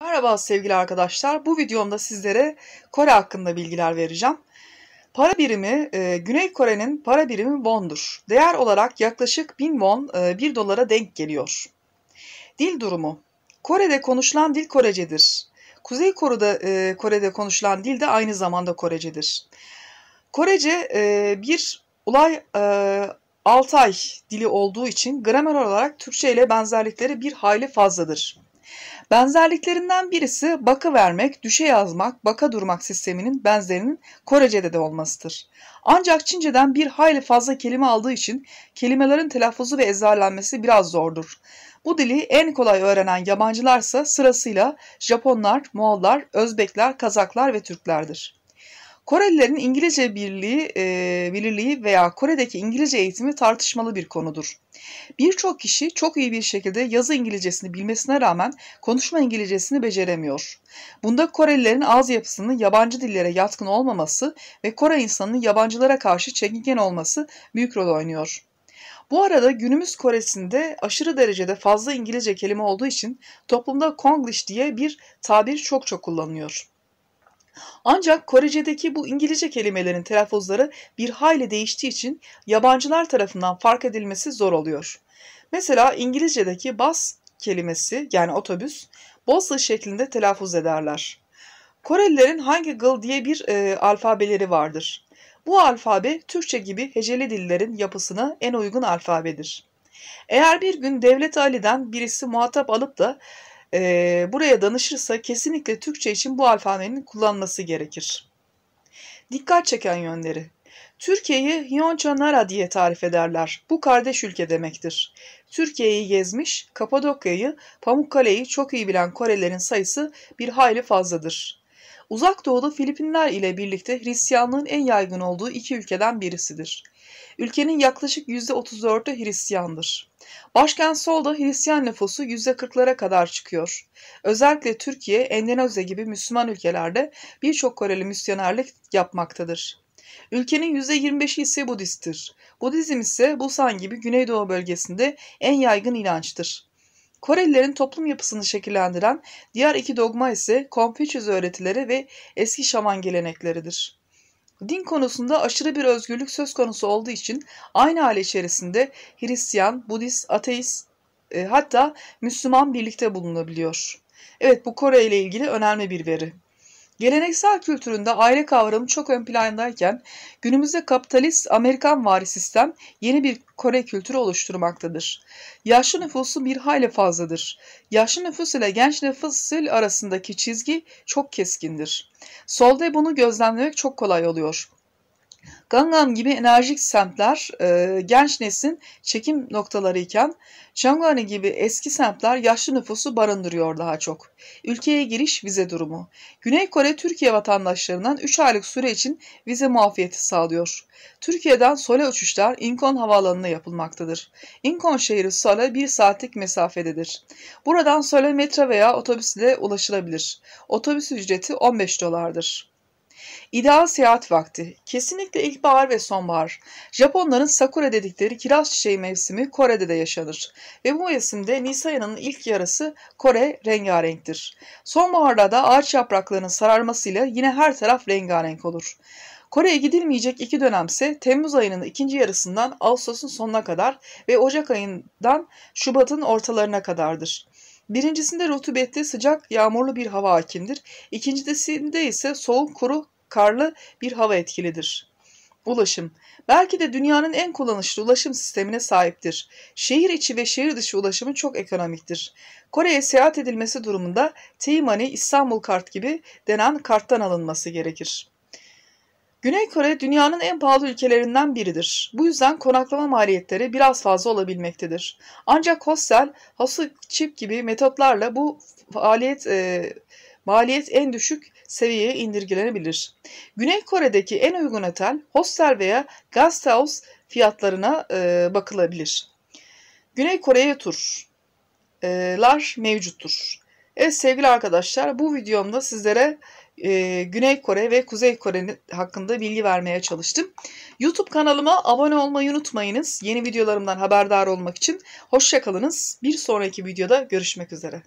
Merhaba sevgili arkadaşlar. Bu videomda sizlere Kore hakkında bilgiler vereceğim. Para birimi, e, Güney Kore'nin para birimi won'dur. Değer olarak yaklaşık 1000 won e, 1 dolara denk geliyor. Dil durumu. Kore'de konuşulan dil Korecedir. Kuzey Kore'de, Kore'de konuşulan dil de aynı zamanda Korecedir. Korece e, bir ulay e, Altay dili olduğu için gramer olarak Türkçe ile benzerlikleri bir hayli fazladır. Benzerliklerinden birisi bakı vermek, düşe yazmak, baka durmak sisteminin benzerinin Korece'de de olmasıdır. Ancak Çince'den bir hayli fazla kelime aldığı için kelimelerin telaffuzu ve ezberlenmesi biraz zordur. Bu dili en kolay öğrenen yabancılarsa sırasıyla Japonlar, Moğollar, Özbekler, Kazaklar ve Türklerdir. Korelilerin İngilizce birliği, e, bilirliği veya Kore'deki İngilizce eğitimi tartışmalı bir konudur. Birçok kişi çok iyi bir şekilde yazı İngilizcesini bilmesine rağmen konuşma İngilizcesini beceremiyor. Bunda Korelilerin ağız yapısının yabancı dillere yatkın olmaması ve Kore insanının yabancılara karşı çekingen olması büyük rol oynuyor. Bu arada günümüz Koresi'nde aşırı derecede fazla İngilizce kelime olduğu için toplumda Konglish diye bir tabir çok çok kullanılıyor. Ancak Korece'deki bu İngilizce kelimelerin telaffuzları bir hayli değiştiği için yabancılar tarafından fark edilmesi zor oluyor. Mesela İngilizce'deki bus kelimesi yani otobüs Bosla şeklinde telaffuz ederler. Korelilerin hangi gıl diye bir e, alfabeleri vardır. Bu alfabe Türkçe gibi heceli dillerin yapısına en uygun alfabedir. Eğer bir gün Devlet Ali'den birisi muhatap alıp da e, buraya danışırsa kesinlikle Türkçe için bu alfabenin kullanılması gerekir. Dikkat çeken yönleri Türkiye'yi Hyonca Nara diye tarif ederler. Bu kardeş ülke demektir. Türkiye'yi gezmiş, Kapadokya'yı, Pamukkale'yi çok iyi bilen Korelerin sayısı bir hayli fazladır. Uzak Doğu'da Filipinler ile birlikte Hristiyanlığın en yaygın olduğu iki ülkeden birisidir. Ülkenin yaklaşık %34'ü Hristiyandır. Başkent Sol'da Hristiyan nüfusu %40'lara kadar çıkıyor. Özellikle Türkiye, Endonezya gibi Müslüman ülkelerde birçok Koreli misyonerlik yapmaktadır. Ülkenin %25'i ise Budisttir. Budizm ise Busan gibi Güneydoğu bölgesinde en yaygın inançtır. Korelilerin toplum yapısını şekillendiren diğer iki dogma ise Konfüçyüs öğretileri ve eski şaman gelenekleridir. Din konusunda aşırı bir özgürlük söz konusu olduğu için aynı aile içerisinde Hristiyan, Budist, Ateist e, hatta Müslüman birlikte bulunabiliyor. Evet bu Kore ile ilgili önemli bir veri. Geleneksel kültüründe aile kavramı çok ön plandayken günümüzde kapitalist Amerikan vari sistem yeni bir Kore kültürü oluşturmaktadır. Yaşlı nüfusu bir hayli fazladır. Yaşlı nüfus ile genç nüfus arasındaki çizgi çok keskindir. Solda bunu gözlemlemek çok kolay oluyor. Gangnam gibi enerjik semtler e, genç neslin çekim noktaları iken Changwon gibi eski semtler yaşlı nüfusu barındırıyor daha çok. Ülkeye giriş vize durumu. Güney Kore Türkiye vatandaşlarından 3 aylık süre için vize muafiyeti sağlıyor. Türkiye'den Sole uçuşlar Incheon Havaalanı'na yapılmaktadır. Incheon şehri Sole 1 saatlik mesafededir. Buradan Sole metro veya otobüsle ulaşılabilir. Otobüs ücreti 15 dolardır. İdeal seyahat vakti. Kesinlikle ilkbahar ve sonbahar. Japonların sakura dedikleri kiraz çiçeği mevsimi Kore'de de yaşanır. Ve bu mevsimde Nisan ayının ilk yarısı Kore rengarenktir. Sonbaharda da ağaç yapraklarının sararmasıyla yine her taraf rengarenk olur. Kore'ye gidilmeyecek iki dönemse Temmuz ayının ikinci yarısından Ağustos'un sonuna kadar ve Ocak ayından Şubat'ın ortalarına kadardır. Birincisinde rutubetli, sıcak, yağmurlu bir hava hakimdir. İkincisinde ise soğuk, kuru, karlı bir hava etkilidir. Ulaşım Belki de dünyanın en kullanışlı ulaşım sistemine sahiptir. Şehir içi ve şehir dışı ulaşımı çok ekonomiktir. Kore'ye seyahat edilmesi durumunda T-Money, İstanbul Kart gibi denen karttan alınması gerekir. Güney Kore dünyanın en pahalı ülkelerinden biridir. Bu yüzden konaklama maliyetleri biraz fazla olabilmektedir. Ancak hostel, hasu çip gibi metotlarla bu faaliyet e, maliyet en düşük seviyeye indirgilenebilir. Güney Kore'deki en uygun otel, hostel veya guest house fiyatlarına e, bakılabilir. Güney Kore'ye turlar e, mevcuttur. Evet sevgili arkadaşlar bu videomda sizlere e, Güney Kore ve Kuzey Kore'nin hakkında bilgi vermeye çalıştım. YouTube kanalıma abone olmayı unutmayınız. Yeni videolarımdan haberdar olmak için hoşçakalınız. Bir sonraki videoda görüşmek üzere.